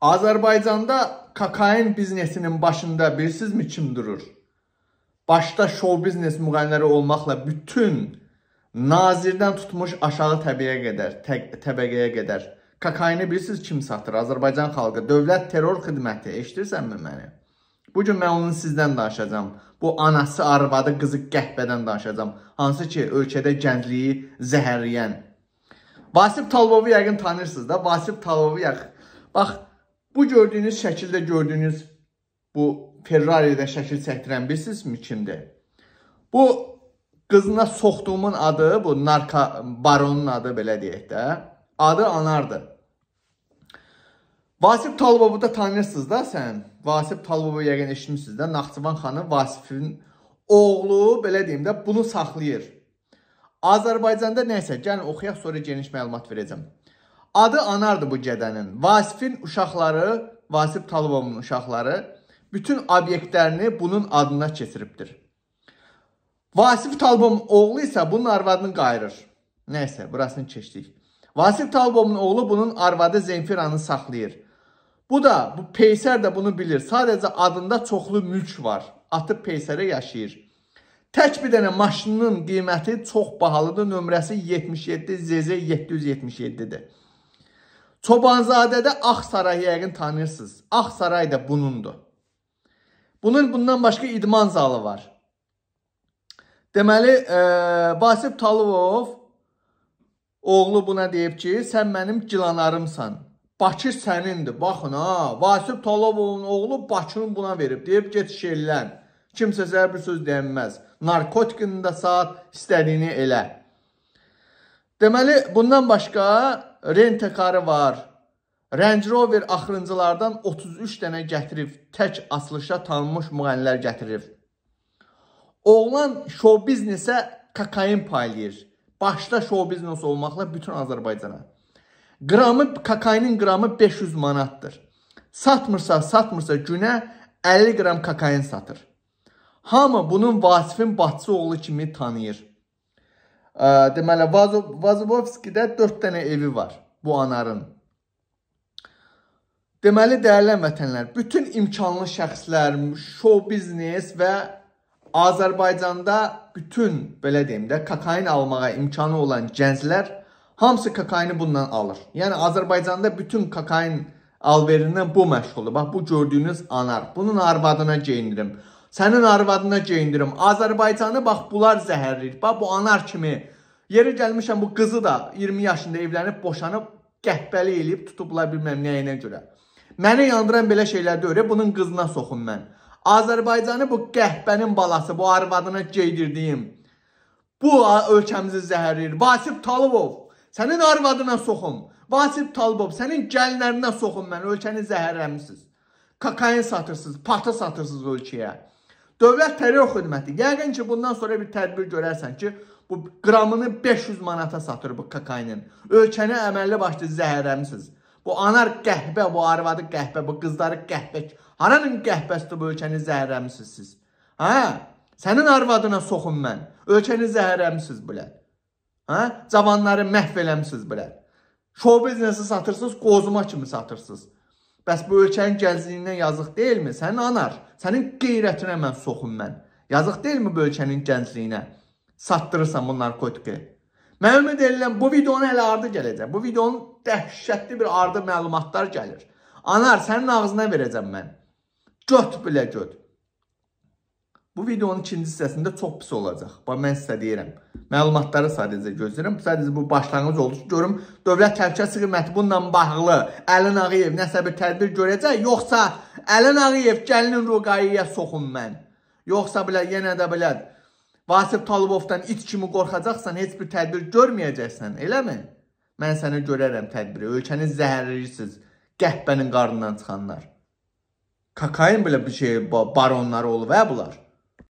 Azərbaycanda kokain biznesinin başında bilirsizmi kim durur? Başda şov biznes müğənniləri olmaqla bütün nazirdən tutmuş aşağı təbəqəyə qədər, tə təbəqəyə qədər. Kokaini bilirsiniz kim satır? Azərbaycan xalqı, dövlət terror xidməti. Eşidirsənmi məni? Bu gün mən onun sizdən danışacağam. Bu anası, arvadı, qızı qəhbədən danışacağam. Hansı ki, ölkədə gəncliyi zəhərləyən. Vasif Talbovu yəqin tanırsınız da. Vasif Talbovu yəqin. Bax, Bu gördüyünüz şəkildə gördüyünüz bu Ferrari-də şəkil çəkdirən bilirsinizmi kimdir? Bu qızına soxduğumun adı, bu narka baronun adı belə deyək də. Adı Anardır. Vasif Talbovu da tanıyırsınız da sən. Vasif Talbovu yəqin eşitmisiniz də. Naxçıvan xanı Vasifin oğlu belə deyim də bunu saxlayır. Azərbaycanda nəsə gəlin oxuyaq sonra geniş məlumat verəcəm. Adı Anardı bu gədənin. Vasifin uşaqları, Vasif Talıbovun uşaqları bütün obyektlərini bunun adına keçiribdir. Vasif Talıbovun oğlu isə bunun arvadını qayırır. Nəysə, burasını keçdik. Vasif Talıbovun oğlu bunun arvadı Zenfiranı saxlayır. Bu da, bu Peysər də bunu bilir. Sadəcə adında çoxlu mülk var. Atıb Peysərə yaşayır. Tək bir dənə maşının qiyməti çox bahalıdır. Nömrəsi 77 ZZ 777-dir. Çobanzadədə Ağsaray yəqin tanıyırsınız. Ağsaray da bunundur. Bunun bundan başqa idman zalı var. Deməli, e, Vasif Talıbov oğlu buna deyib ki, sən mənim cilanarımsan. Bakı sənindir. Baxın ha, Vasif Talıbovun oğlu Bakını buna verib. Deyib get şeirlən. Kimsə sənə bir söz deyənməz. Narkotikini də saat istədiyini elə. Deməli, bundan başqa rentekarı var. Range Rover axırıncılardan 33 dənə gətirib, tək açılışa tanınmış müğənnilər gətirib. Oğlan şou biznesə kokain paylayır. Başda şou biznes olmaqla bütün Azərbaycana. Qramı, kokainin qramı 500 manatdır. Satmırsa, satmırsa günə 50 qram kokain satır. Hamı bunun Vasifin batçı oğlu kimi tanıyır deməli Vazovskidə 4 dənə evi var bu anarın. Deməli dəyərli vətənlər, bütün imkanlı şəxslər, show biznes və Azərbaycanda bütün belə deyim də kokain almağa imkanı olan gənclər hamısı kokaini bundan alır. Yəni Azərbaycanda bütün kokain alverindən bu məşğuldur. Bax bu gördüyünüz anar. Bunun arvadına geyinirim. Sənin arvadına geyindirim. Azərbaycanı bax bunlar zəhərləyir. Bax bu anar kimi. Yeri gəlmişəm bu qızı da 20 yaşında evlənib boşanıb qəhbəli eləyib tutublar bilməm nəyinə görə. Məni yandıran belə şeylərdə öyrə bunun qızına soxun mən. Azərbaycanı bu qəhbənin balası, bu arvadına geydirdiyim. Bu ölkəmizi zəhərləyir. Vasif Talıbov, sənin arvadına soxun. Vasif Talıbov, sənin gəlinlərinə soxun mən. Ölkəni zəhərləmisiniz. Kokain satırsınız, pata satırsınız ölkəyə. Dövlət terror xidməti. Yəqin ki, bundan sonra bir tədbir görərsən ki, bu qramını 500 manata satır bu kokainin. Ölkəni əməlli başlı zəhərləmisiniz. Bu anar qəhbə, bu arvadı qəhbə, bu qızları qəhbə. Haranın qəhbəsidir bu ölkəni zəhərləmisiniz siz? Hə? Sənin arvadına soxun mən. Ölkəni zəhərləmisiniz bilən. Hə? Cavanları məhv eləmisiniz bilən. Şou biznesi satırsınız, qozuma kimi satırsınız. Bəs bu ölkənin gəncliyindən yazıq deyilmi? Sənin anar, sənin qeyrətinə mən soxum mən. Yazıq deyilmi bu ölkənin gəncliyinə? Satdırırsan bu narkotiki. Mən ümid edirəm bu videonun hələ ardı gələcək. Bu videonun dəhşətli bir ardı məlumatlar gəlir. Anar, sənin ağzına verəcəm mən. Göt bilə göt. Bu videonun ikinci hissəsində çox pis olacaq. Bax, mən sizə deyirəm. Məlumatları sadəcə gözləyirəm. Sadəcə bu başlanğıc oldu ki, görüm Dövlət Təhlükəsizlik Xidməti bununla bağlı Əlin Ağıyev nəsə bir tədbir görəcək, yoxsa Əlin Ağıyev gəlinin ruqayıya soxun mən. Yoxsa bilə yenə də bilər Vasif Talıbovdan it kimi qorxacaqsan, heç bir tədbir görməyəcəksən, eləmi? Mən səni görərəm tədbiri. Ölkəni zəhərləyirsiniz. Qəhbənin qarnından çıxanlar. Kokain belə bir şey baronları olub, hə bunlar?